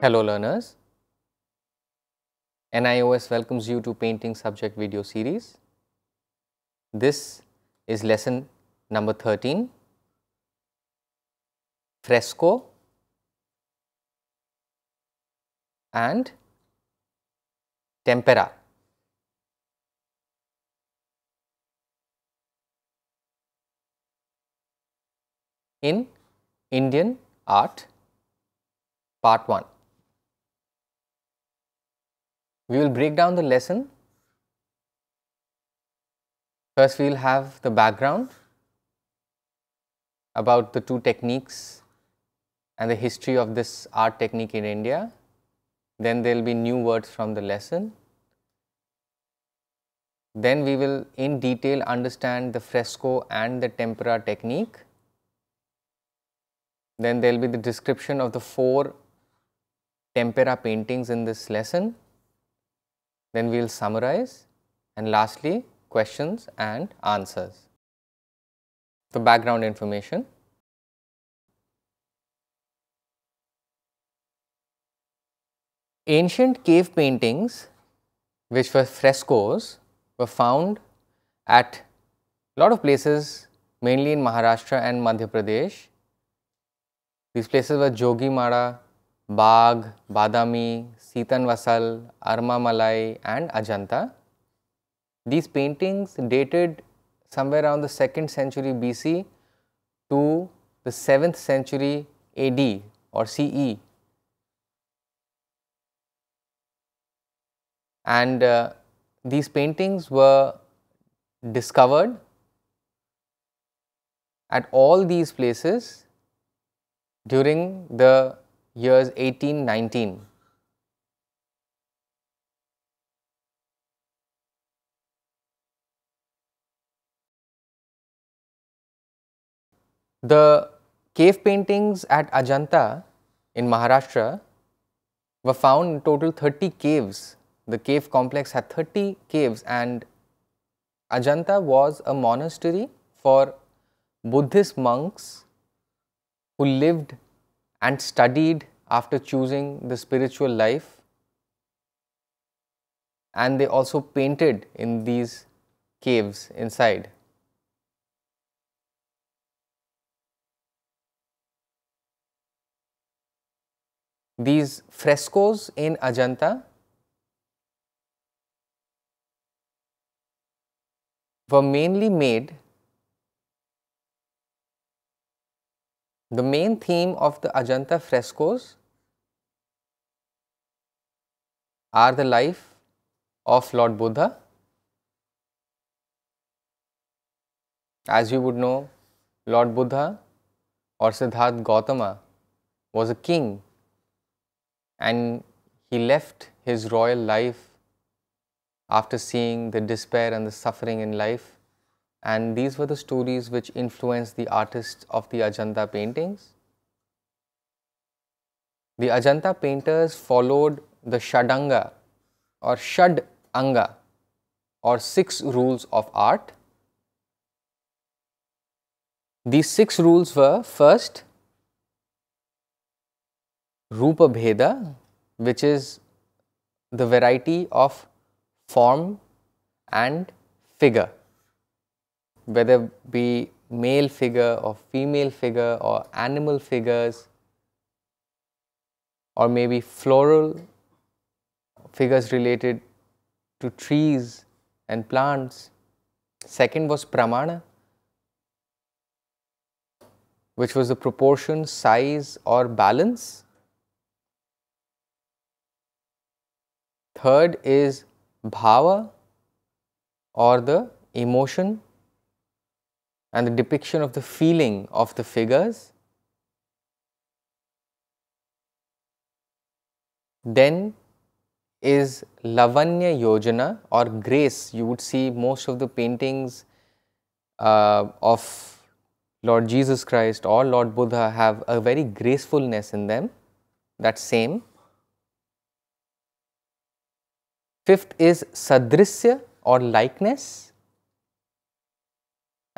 Hello learners, NIOS welcomes you to painting subject video series. This is lesson number 13, fresco and tempera. In Indian art part 1. We will break down the lesson. First, we will have the background about the two techniques and the history of this art technique in India. Then there will be new words from the lesson. Then we will in detail understand the fresco and the tempera technique. Then there will be the description of the four tempera paintings in this lesson. Then we will summarize and lastly questions and answers. The background information. Ancient cave paintings which were frescoes were found at a lot of places mainly in Maharashtra and Madhya Pradesh. These places were Jogi Mada. Bagh, Badami, Sitan Vasal, Arma Malai and Ajanta. These paintings dated somewhere around the 2nd century BC to the 7th century AD or CE. And uh, these paintings were discovered at all these places during the years 1819. The cave paintings at Ajanta in Maharashtra were found in total 30 caves. The cave complex had 30 caves and Ajanta was a monastery for Buddhist monks who lived and studied after choosing the spiritual life and they also painted in these caves inside. These frescoes in Ajanta were mainly made The main theme of the Ajanta frescoes are the life of Lord Buddha. As you would know, Lord Buddha or Siddharth Gautama was a king and he left his royal life after seeing the despair and the suffering in life and these were the stories which influenced the artists of the Ajanta paintings. The Ajanta painters followed the Shadanga or Shad Anga or six rules of art. These six rules were first Rupa Bheda which is the variety of form and figure whether be male figure or female figure or animal figures or maybe floral figures related to trees and plants. Second was pramana, which was the proportion, size or balance. Third is bhava or the emotion and the depiction of the feeling of the figures, then is Lavanya Yojana or grace. You would see most of the paintings uh, of Lord Jesus Christ or Lord Buddha have a very gracefulness in them, that same. Fifth is Sadrisya or likeness.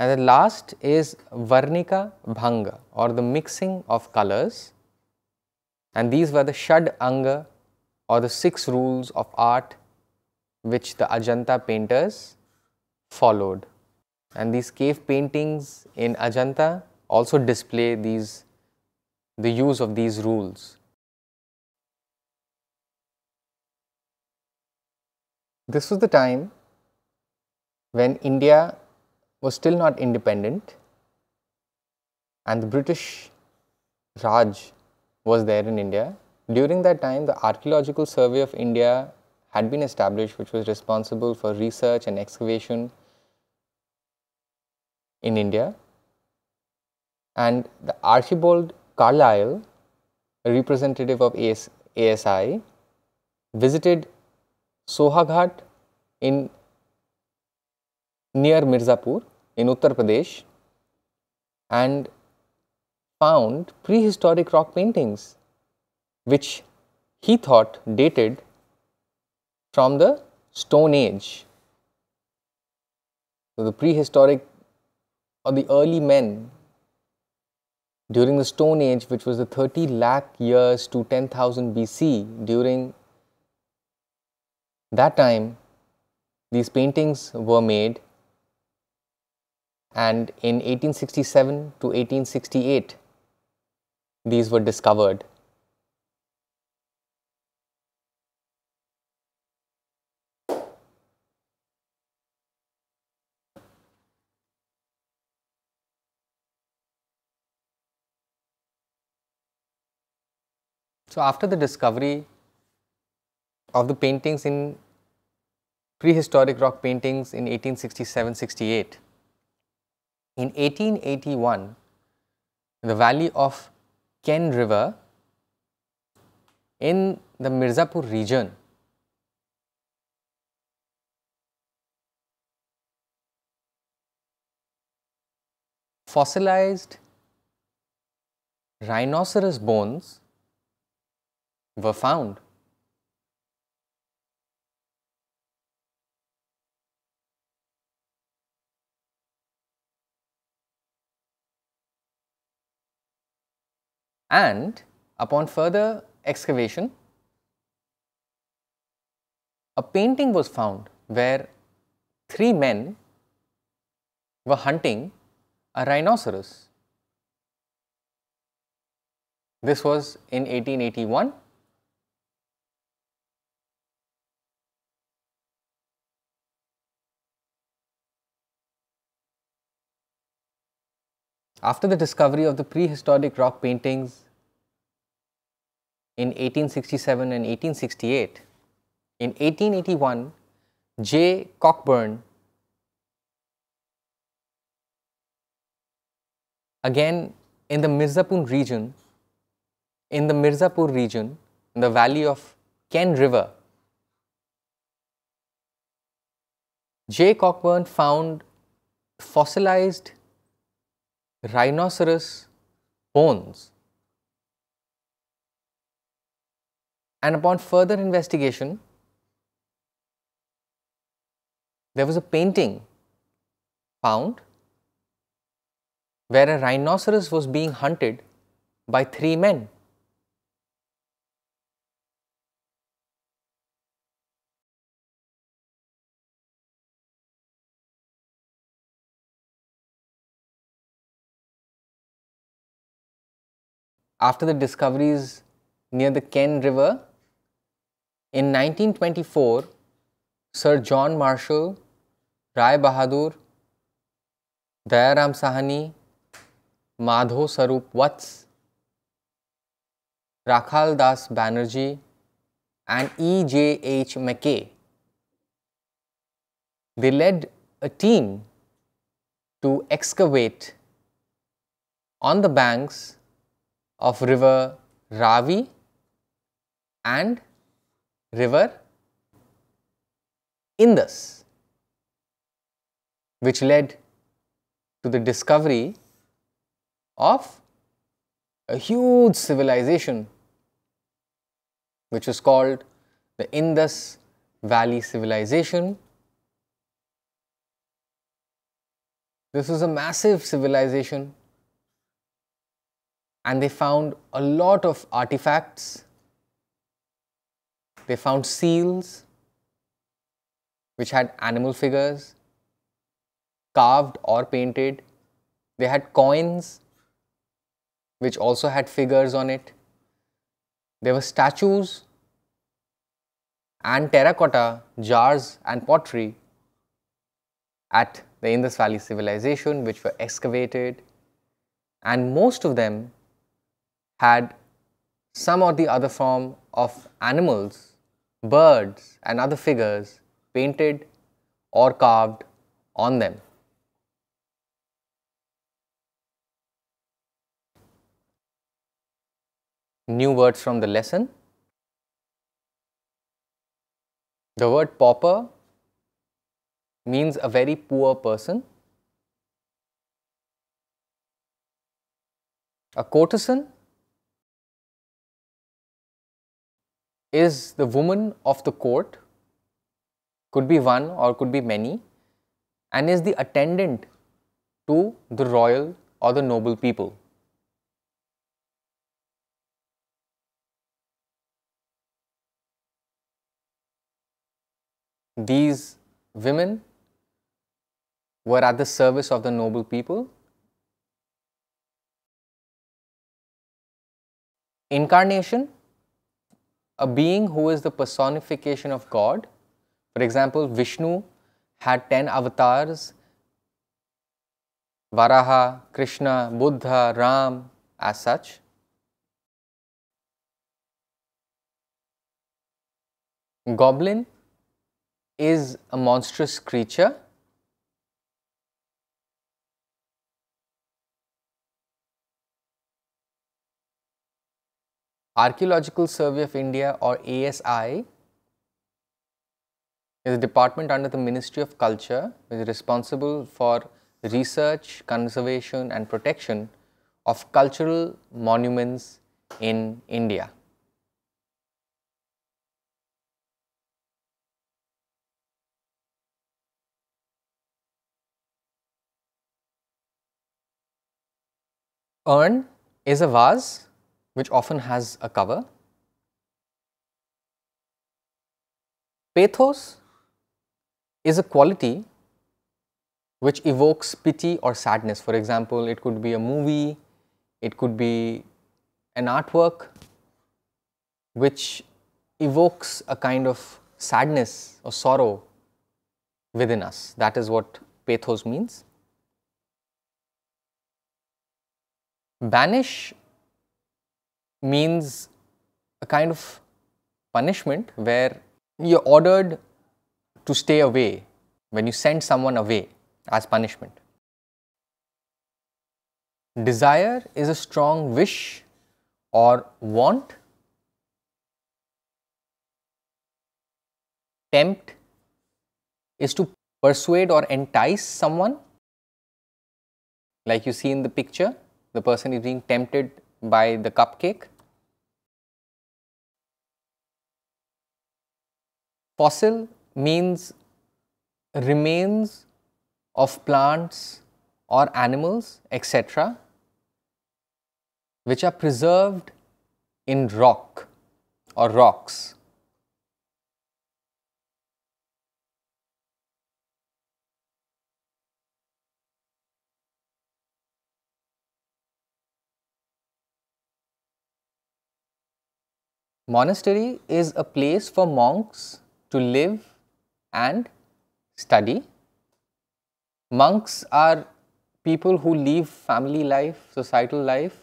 And the last is Varnika Bhanga or the mixing of colors. And these were the Shad Anga or the six rules of art which the Ajanta painters followed. And these cave paintings in Ajanta also display these the use of these rules. This was the time when India was still not independent and the British Raj was there in India. During that time, the Archaeological Survey of India had been established which was responsible for research and excavation in India and the Archibald Carlyle, a representative of AS ASI, visited Sohaghat in near Mirzapur in Uttar Pradesh and found prehistoric rock paintings which he thought dated from the Stone Age. So, the prehistoric or the early men during the Stone Age which was the 30 lakh years to 10,000 BC during that time these paintings were made and in 1867 to 1868 these were discovered. So, after the discovery of the paintings in prehistoric rock paintings in 1867-68, in 1881, the valley of Ken River in the Mirzapur region fossilized rhinoceros bones were found and upon further excavation a painting was found where three men were hunting a rhinoceros. This was in 1881 After the discovery of the prehistoric rock paintings in 1867 and 1868, in 1881, J. Cockburn again in the Mirzapur region, in the Mirzapur region, in the valley of Ken River, J. Cockburn found fossilized rhinoceros bones. And upon further investigation, there was a painting found where a rhinoceros was being hunted by three men. after the discoveries near the Ken River. In 1924, Sir John Marshall, Rai Bahadur, Dayaram Sahani, Madho Sarup Wats, Rakhal Das Banerjee, and E. J. H. McKay. They led a team to excavate on the banks of river Ravi and river Indus which led to the discovery of a huge civilization which was called the Indus Valley Civilization. This was a massive civilization and they found a lot of artifacts. They found seals which had animal figures carved or painted. They had coins which also had figures on it. There were statues and terracotta jars and pottery at the Indus Valley civilization which were excavated and most of them had some or the other form of animals, birds and other figures painted or carved on them. New words from the lesson. The word pauper means a very poor person. A courtesan is the woman of the court, could be one or could be many, and is the attendant to the royal or the noble people. These women were at the service of the noble people. Incarnation a being who is the personification of God. For example, Vishnu had 10 avatars Varaha, Krishna, Buddha, Ram, as such. Goblin is a monstrous creature Archaeological Survey of India or ASI is a department under the Ministry of Culture which is responsible for research, conservation and protection of cultural monuments in India. Urn is a vase which often has a cover. Pathos is a quality which evokes pity or sadness. For example, it could be a movie, it could be an artwork which evokes a kind of sadness or sorrow within us. That is what pathos means. Banish means a kind of punishment where you're ordered to stay away when you send someone away as punishment. Desire is a strong wish or want. Tempt is to persuade or entice someone. Like you see in the picture, the person is being tempted by the cupcake. Fossil means remains of plants or animals etc. which are preserved in rock or rocks. Monastery is a place for monks to live and study. Monks are people who leave family life, societal life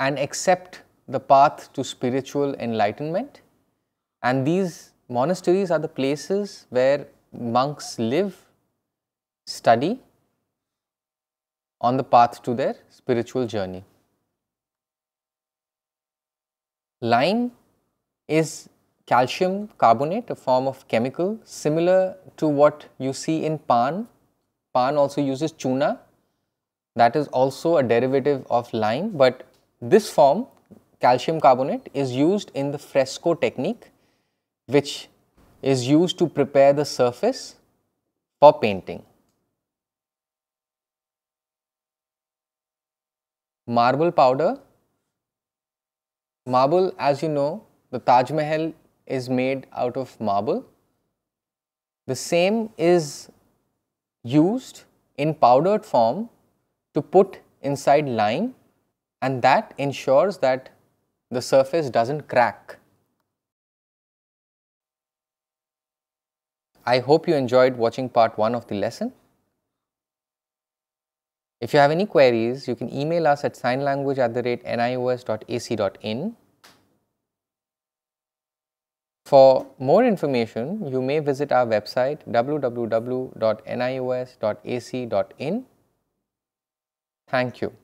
and accept the path to spiritual enlightenment. And these monasteries are the places where monks live, study on the path to their spiritual journey. Lime is calcium carbonate, a form of chemical similar to what you see in pan. Pan also uses chuna that is also a derivative of lime, but this form calcium carbonate is used in the fresco technique which is used to prepare the surface for painting. Marble powder Marble, as you know, the Taj Mahal is made out of marble. The same is used in powdered form to put inside lime and that ensures that the surface does not crack. I hope you enjoyed watching part 1 of the lesson. If you have any queries, you can email us at signlanguage at the rate nios.ac.in. For more information, you may visit our website www.nios.ac.in. Thank you.